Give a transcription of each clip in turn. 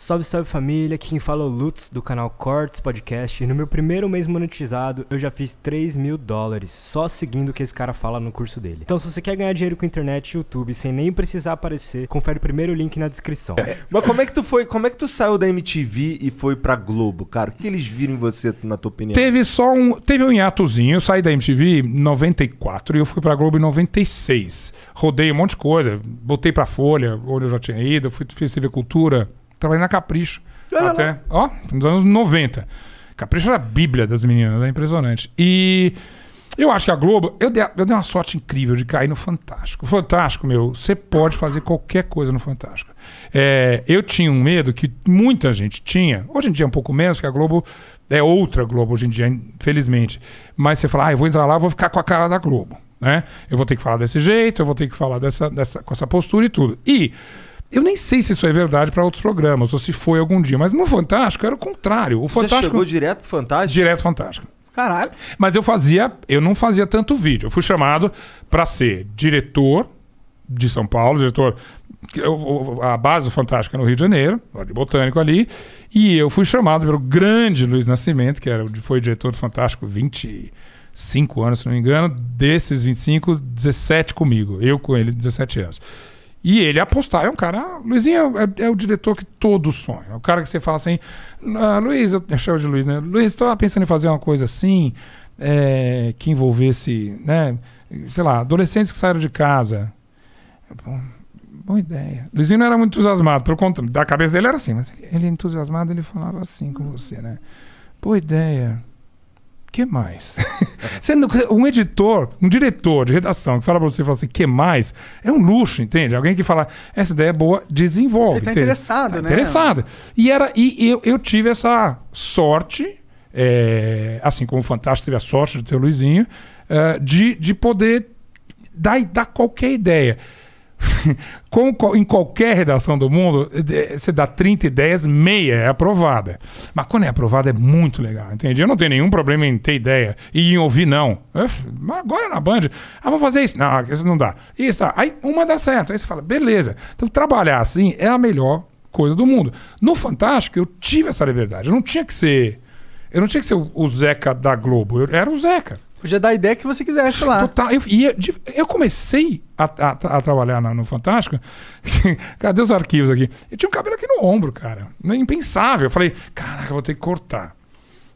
Salve, salve família, aqui quem fala é o Lutz do canal Cortes Podcast e no meu primeiro mês monetizado eu já fiz 3 mil dólares só seguindo o que esse cara fala no curso dele. Então se você quer ganhar dinheiro com internet e YouTube sem nem precisar aparecer, confere o primeiro link na descrição. É. Mas como é que tu foi, como é que tu saiu da MTV e foi pra Globo, cara? O que eles viram em você, na tua opinião? Teve só um, teve um hiatozinho, eu saí da MTV em 94 e eu fui pra Globo em 96. Rodei um monte de coisa, voltei pra Folha, onde eu já tinha ido, fui, fiz TV Cultura Trabalhei na Capricho. Olha até, lá. ó, nos anos 90. Capricho era a bíblia das meninas, é impressionante. E eu acho que a Globo, eu dei, eu dei uma sorte incrível de cair no Fantástico. O Fantástico, meu, você pode fazer qualquer coisa no Fantástico. É, eu tinha um medo que muita gente tinha, hoje em dia é um pouco menos, que a Globo é outra Globo hoje em dia, infelizmente. Mas você fala, ah, eu vou entrar lá, vou ficar com a cara da Globo, né? Eu vou ter que falar desse jeito, eu vou ter que falar dessa, dessa, com essa postura e tudo. E eu nem sei se isso é verdade para outros programas ou se foi algum dia, mas no Fantástico era o contrário. O Fantástico Já chegou direto pro Fantástico? Direto Fantástico. Caralho. Mas eu fazia, eu não fazia tanto vídeo. Eu fui chamado para ser diretor de São Paulo, diretor a base do Fantástico é no Rio de Janeiro, de botânico ali, e eu fui chamado pelo grande Luiz Nascimento, que era, foi diretor do Fantástico 25 anos, se não me engano, desses 25, 17 comigo, eu com ele 17 anos. E ele apostar, é um cara. Luizinho é, é, é, o diretor que todo sonha. É o cara que você fala assim, ah, Luiz, eu, eu chamo de Luiz, né? Luiz, estava pensando em fazer uma coisa assim, é, que envolvesse, né? Sei lá, adolescentes que saíram de casa. Bom, boa ideia. Luizinho não era muito entusiasmado, pelo contrário, da cabeça dele era assim, mas ele é entusiasmado, ele falava assim com você, né? Boa ideia que mais? um editor, um diretor de redação que fala para você, fala assim, que mais? É um luxo, entende? Alguém que fala, essa ideia é boa, desenvolve. Ele tá interessado, tá né? Interessado. E, era, e eu, eu tive essa sorte, é, assim como o Fantástico teve a sorte de ter o Luizinho, é, de, de poder dar, dar qualquer ideia. em qualquer redação do mundo, eh, eh, você dá 30 e meia é aprovada. Mas quando é aprovada é muito legal, entende? Eu não tenho nenhum problema em ter ideia e em ouvir não. agora na Band, ah, vou fazer isso. Não, isso não dá. Isso, tá. Aí uma dá certo. Aí você fala, beleza. Então trabalhar assim é a melhor coisa do mundo. No Fantástico eu tive essa liberdade. Eu não tinha que ser... Eu não tinha que ser o Zeca da Globo. Eu era o Zeca. Podia dar a ideia que você quisesse lá. Total. Eu, eu, eu comecei a, a, a trabalhar no Fantástico. Cadê os arquivos aqui? Eu tinha um cabelo aqui no ombro, cara. Né, impensável. Eu falei, caraca, vou ter que cortar.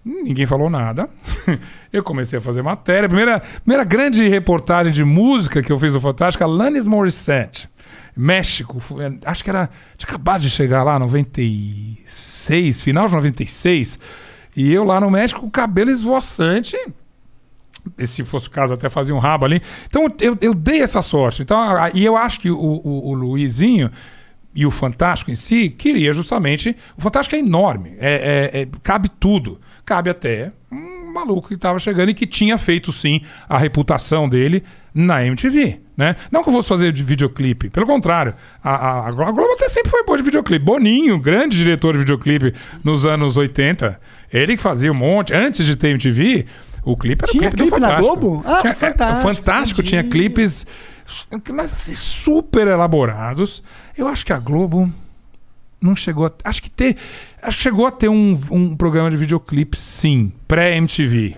Ninguém falou nada. eu comecei a fazer matéria. Primeira, primeira grande reportagem de música que eu fiz no Fantástico, Alanis Morissette. México, é, acho que era. Tinha acabado de chegar lá, 96, final de 96. E eu lá no México, o cabelo esvoaçante se fosse o caso, até fazia um rabo ali. Então eu, eu dei essa sorte. Então, e eu acho que o, o, o Luizinho e o Fantástico em si queria justamente. O Fantástico é enorme, é, é, é cabe tudo. Cabe até um maluco que estava chegando e que tinha feito sim a reputação dele na MTV. Né? Não que eu fosse fazer de videoclipe, pelo contrário, a, a, a Globo até sempre foi boa de videoclipe. Boninho, grande diretor de videoclipe nos anos 80, ele que fazia um monte, antes de ter MTV, o clipe era Tinha clipe, clipe na Globo? Ah, tinha, fantástico. É, fantástico, tinha clipes mas assim, super elaborados. Eu acho que a Globo não chegou a, acho que ter acho que chegou a ter um, um programa de videoclipe sim pré MTV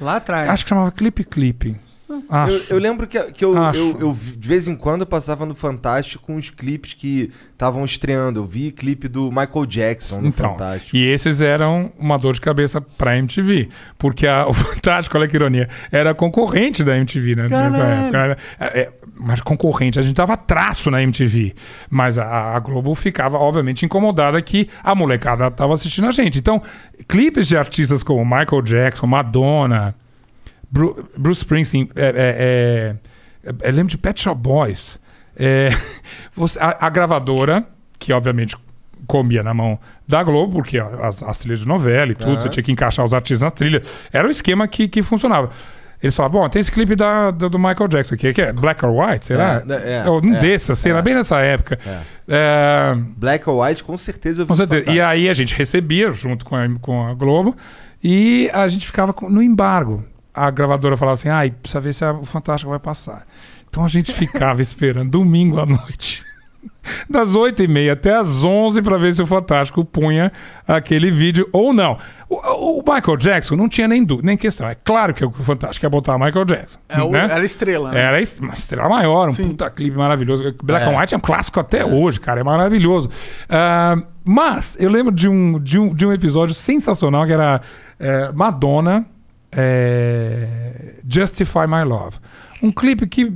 lá atrás acho que chamava clipe clipe eu, eu, lembro que, que eu, eu, eu, de vez em quando passava no Fantástico uns clipes que estavam estreando. Eu vi clipe do Michael Jackson no então, Fantástico. E esses eram uma dor de cabeça pra MTV. Porque a, o Fantástico, olha que ironia, era concorrente da MTV, né? Era, é, é, mas concorrente, a gente tava traço na MTV. Mas a, a Globo ficava, obviamente, incomodada que a molecada tava assistindo a gente. Então, clipes de artistas como Michael Jackson, Madonna. Bruce Springsteen, é, é, é, é, eu lembro de Pet Shop Boys. É, você, a, a, gravadora, que obviamente comia na mão da Globo, porque as, as trilhas de novela e tudo, uhum. você tinha que encaixar os artistas na trilha. Era o esquema que, que funcionava. Eles falavam, bom, tem esse clipe da, do, do Michael Jackson aqui, que é Black or White, será? É, né, é, um é, dessa cena, é, bem nessa época. Black or White, com certeza eu vi. Com certeza. E aí a gente recebia, junto com a, com a Globo, e a gente ficava no embargo a gravadora falava assim: ah, precisa ver se o Fantástico vai passar. Então a gente ficava esperando domingo à noite. Das 8 e meia até as 11 para ver se o Fantástico punha aquele vídeo ou não. O, o Michael Jackson não tinha nem, dúvida, nem questão. É claro que o Fantástico ia botar Michael Jackson. É, né? Era estrela. Né? Era uma estrela maior, um Sim. puta clipe maravilhoso. Black é. and White é um clássico até é. hoje, cara. É maravilhoso. Uh, mas eu lembro de um, de, um, de um episódio sensacional que era eh, Madonna é, Justify My Love. Um clipe que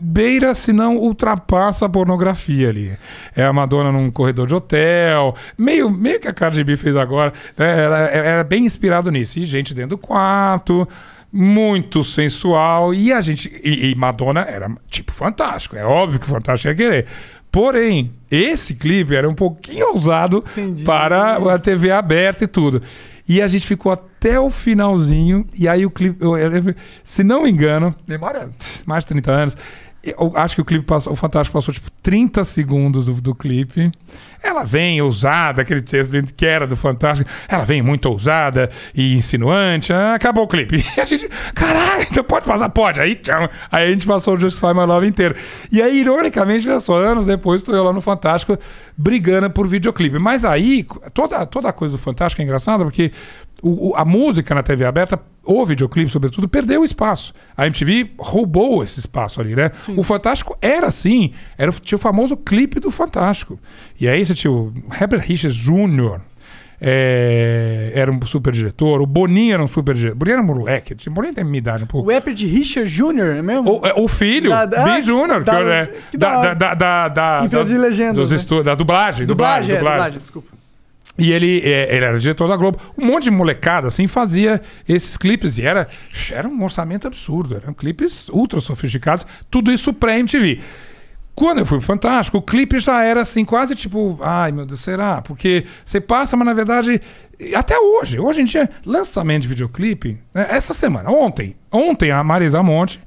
beira, se não ultrapassa a pornografia ali. É a Madonna num corredor de hotel, meio, meio que a Cardi B fez agora, né? era, é, era é bem inspirado nisso. E gente dentro do quarto, muito sensual, e a gente... E, e Madonna era, tipo, fantástico. É óbvio que o Fantástico ia querer. Porém, esse clipe era um pouquinho ousado Entendi. para a TV aberta e tudo. E a gente ficou até o finalzinho. E aí o clipe. Eu, eu, se não me engano, demora mais de 30 anos. Eu acho que o clipe passou, o Fantástico passou tipo 30 segundos do, do clipe. Ela vem ousada, aquele texto que era do Fantástico. Ela vem muito ousada e insinuante. Ah, acabou o clipe. E a gente, caralho, então pode passar, pode. Aí, tchau. aí a gente passou o Justify My Love inteiro. E aí, ironicamente, já só anos depois, estou eu lá no Fantástico brigando por videoclipe. Mas aí, toda, toda coisa do Fantástico é engraçada porque o, o, a, música na TV aberta, o videoclipe, sobretudo, perdeu espaço. A MTV roubou esse espaço ali, né? Sim. O Fantástico era assim. Era, tinha o famoso clipe do Fantástico. E aí você tinha o Herbert Richards Jr., é, era um super diretor, o Boninho era um super diretor. Boninho era um moleque, o Boninho tem me idade um pouco. O Herbert Richards Jr., é mesmo? O, é, o filho, da, ah, da, Bill é, Jr., da, que, é, da, da, da, da, da, né? da, da, da, da, da dublagem, dublagem, dublagem, dublagem, é, dublagem, desculpa. E ele, é, ele era diretor da Globo. Um monte de molecada, assim, fazia esses clipes. E era, era um orçamento absurdo. Eram clipes ultra sofisticados. Tudo isso pré-MTV. Quando eu fui pro Fantástico, o clipe já era assim, quase tipo, ai meu Deus, será? Porque você passa, mas na verdade, até hoje, hoje em dia, lançamento de videoclipe, né? essa semana, ontem, ontem a Marisa Monte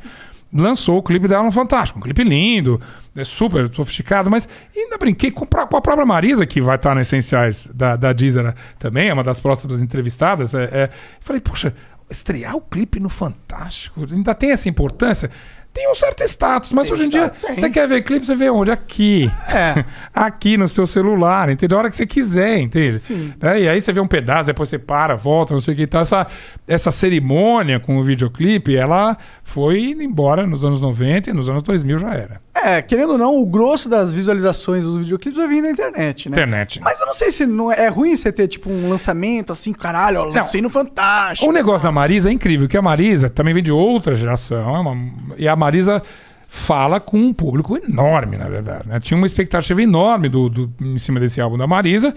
lançou o clipe dela no Fantástico. Um clipe lindo, é super sofisticado, mas ainda brinquei com, a própria Marisa, que vai estar no Essenciais da, da Deezer né, também, é uma das próximas entrevistadas. É, é. Falei, puxa, estrear o clipe no Fantástico ainda tem essa importância? tem um certo status, mas tem hoje em dia tem. você quer ver clipe, você vê onde? Aqui. É. Aqui no seu celular, entendeu? A hora que você quiser, entende? Sim. É, e aí você vê um pedaço, depois você para, volta, não sei o que. Então essa, essa cerimônia com o videoclipe, ela foi embora nos anos 90 e nos anos 2000 já era. É, querendo ou não, o grosso das visualizações dos videoclipes vai vir da internet, né? Internet. Mas eu não sei se não é, é ruim você ter, tipo, um lançamento assim, caralho, ó, lancei não. no Fantástico. O negócio da Marisa é incrível, que a Marisa também vem de outra geração. É uma... E a Marisa fala com um público enorme, na verdade. Né? Tinha uma expectativa enorme do, do, em cima desse álbum da Marisa.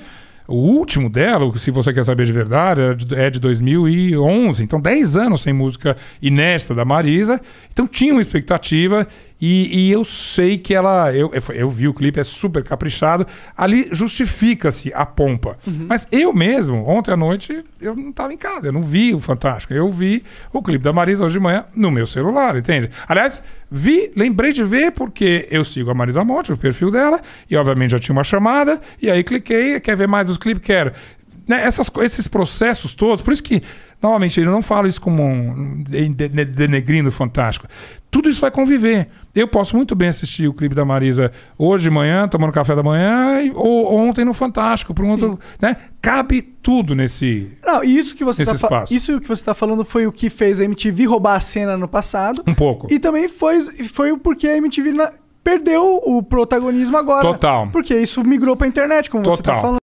O último dela, se você quer saber de verdade, é de 2011. É então, 10 anos sem música inédita da Marisa. Então, tinha uma expectativa e, e, eu sei que ela. Eu, eu vi o clipe, é super caprichado. Ali justifica-se a pompa. Uhum. Mas eu mesmo, ontem à noite, eu não estava em casa, eu não vi o Fantástico. Eu vi o clipe da Marisa hoje de manhã no meu celular, entende? Aliás, vi, lembrei de ver, porque eu sigo a Marisa Monte, o perfil dela, e obviamente já tinha uma chamada, e aí cliquei, quer ver mais os clipes? Quero né, essas, esses processos todos, por isso que, novamente, eu não falo isso como um o fantástico. Tudo isso vai conviver. Eu posso muito bem assistir o clipe da Marisa hoje de manhã, tomando café da manhã, ou ontem no Fantástico, por um outro, né? Cabe tudo nesse. Não, isso que você tá isso que você está falando foi o que fez a MTV roubar a cena no passado. Um pouco. E também foi foi o porquê a MTV na... perdeu o protagonismo agora. Total. Porque isso migrou para a internet, como tá Total. você está falando.